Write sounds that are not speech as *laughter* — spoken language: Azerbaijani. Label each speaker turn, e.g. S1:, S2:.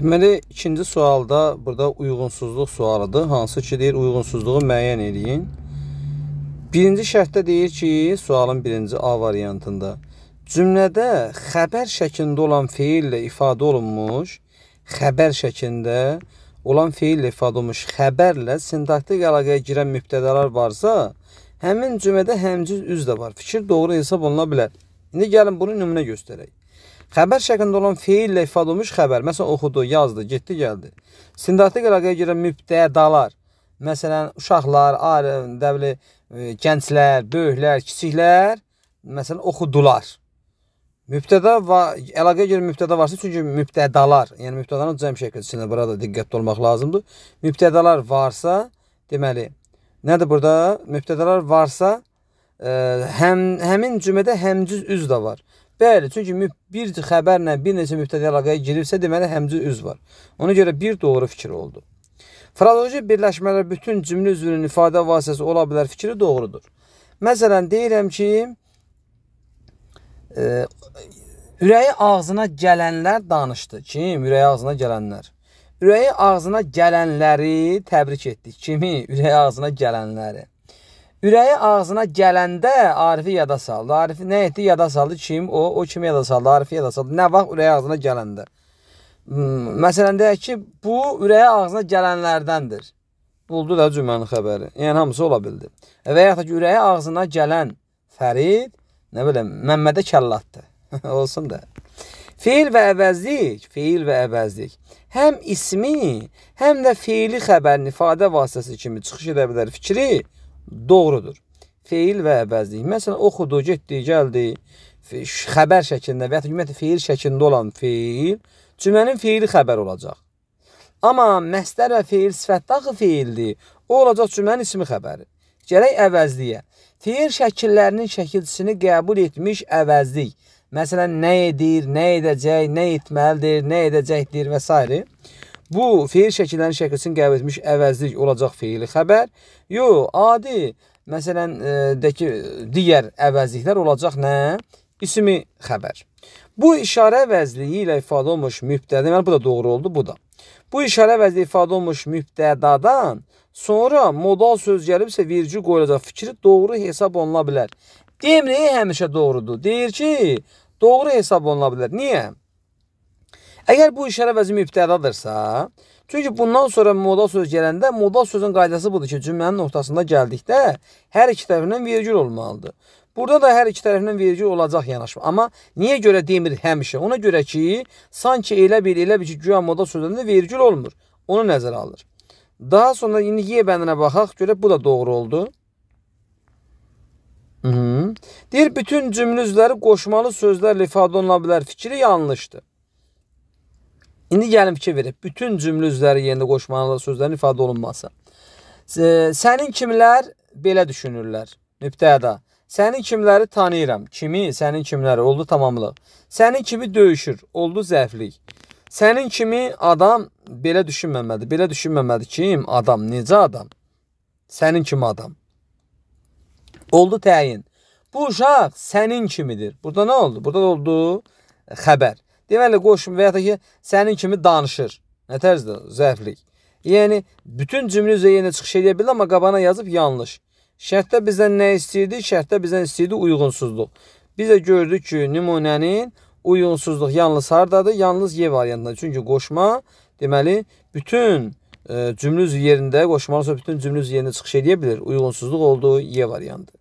S1: Deməli, ikinci sualda burada uyğunsuzluq sualıdır. Hansı ki, deyir, uyğunsuzluğu müəyyən edin. Birinci şərtdə deyir ki, sualın birinci A variantında cümlədə xəbər şəklində olan feillə ifadə olunmuş, xəbər şəklində olan feillə ifadə olunmuş xəbərlə sintaktik əlaqəyə girən mübtədələr varsa, həmin cümlədə həmciz üz də var. Fikir doğru hesab oluna bilər. İndi gəlin bunu nümunə göstərək. Xəbər şəklində olan feillə ifadə olmuş xəbər, məsələn, oxudu, yazdı, getdi, gəldi. Sintaktik əlaqəyə görə mübtədalar, məsələn, uşaqlar, ailə, dəvli, e, gənclər, böyüklər, kiçiklər, məsələn, oxudular. Mübtəda və əlaqəyə görə mübtəda varsa, çünki mübtədalar, yəni mübtədanın cəm şəklində burada diqqətli olmaq lazımdır. Mübtədalar varsa, deməli, nədir burada? Mübtədalar varsa, ə, e, həm həmin cümlədə həmciz üz də var. Bəli, çünki bir xəbərlə bir neçə mübtədi əlaqəyə girirsə, deməli həmzi üz var. Ona görə bir doğru fikir oldu. Frazeoloji birləşmələr bütün cümlə üzvünün ifadə vasitəsi ola bilər fikri doğrudur. Məsələn, deyirəm ki, e, ürəyi ağzına gələnlər danışdı. Kim? Ürəyi ağzına gələnlər. Ürəyi ağzına gələnləri təbrik etdik. Kimi? Ürəyi ağzına gələnləri. Ürəyi ağzına gələndə Arifi yada saldı. Arifi nə etdi? Yada saldı. Kim o? O kimi yada saldı? Arifi yada saldı. Nə vaxt ürəyi ağzına gələndə? Hmm, məsələn, deyək ki, bu ürəyi ağzına gələnlərdəndir. Buldu da cümənin xəbəri. Yəni, hamısı ola bildi. E, və yaxud ki, ürəyi ağzına gələn Fərid, nə biləm, Məmmədə kəllatdı. *laughs* Olsun da. Fiil və əvəzlik, fiil və əvəzlik həm ismi, həm də fiili xəbərin ifadə vasitəsi kimi çıxış edə bilər fikri, doğrudur. Feil və əvəzlik. Məsələn, oxudu, getdi, gəldi, xəbər şəklində və ya ümumiyyətlə feil şəklində olan feil cümənin feili xəbər olacaq. Amma məsdər və feil sifətdə axı feildir. O olacaq cümənin ismi xəbəri. Gələk əvəzliyə. Feil şəkillərinin şəkilçisini qəbul etmiş əvəzlik. Məsələn, nə edir, nə edəcək, nə etməlidir, nə edəcəkdir və s. Bu feil şəkillərinin şəklisini qəbul etmiş əvəzlik olacaq feili xəbər. Yox, adi, məsələn, ə, e, də ki, digər əvəzliklər olacaq nə? İsmi xəbər. Bu işarə əvəzliyi ilə ifadə olmuş mübtədə, deməli bu da doğru oldu, bu da. Bu işarə əvəzliyi ifadə olmuş mübtədadan sonra modal söz gəlibsə vergi qoyulacaq fikri doğru hesab oluna bilər. Demir, həmişə doğrudur. Deyir ki, doğru hesab oluna bilər. Niyə? Əgər bu işin əvəzi mübtədadırsa, çünki bundan sonra modal söz gələndə modal sözün qaydası budur ki, cümlənin ortasında gəldikdə hər iki tərəfindən vergül olmalıdır. Burada da hər iki tərəfindən vergi olacaq yanaşma. Amma niyə görə demir həmişə? Ona görə ki, sanki elə bir, elə bir ki, güya moda sözlərində vergül olmur. Onu nəzərə alır. Daha sonra indi Y bəndinə baxaq, görək bu da doğru oldu. Hı -hı. Deyir, bütün cümlə üzvləri qoşmalı sözlərlə ifadə oluna bilər. Fikri yanlışdır. İndi gəlin fikir verək. Bütün cümlə üzvləri yerində qoşmalı sözlərin ifadə olunması. Sənin kimlər belə düşünürlər. Mübtəda. Sənin kimləri tanıyıram. Kimi, sənin kimləri oldu tamamlıq. Sənin kimi döyüşür, oldu zəiflik. Sənin kimi adam belə düşünməməlidir. Belə düşünməməlidir. Kim? Adam. Necə adam? Sənin kimi adam. Oldu təyin. Bu uşaq sənin kimidir. Burada nə oldu? Burada oldu xəbər. Deməli qoşum və ya da ki, sənin kimi danışır. Nə tərzdə? Zəiflik. Yəni bütün cümlə üzə yenə çıxış edə bilər, amma qabana yazıb yanlış. Şərtdə bizdən nə istəyirdi? Şərtdə bizdən istəyirdi uyğunsuzluq. Biz də gördük ki, nümunənin uyğunsuzluq yalnız hardadır? Yalnız Y variantında. Çünki qoşma deməli bütün e, cümlə üzü yerində qoşmalı söz bütün cümlə üzü yerində çıxış edə bilər. Uyğunsuzluq olduğu Y variantı.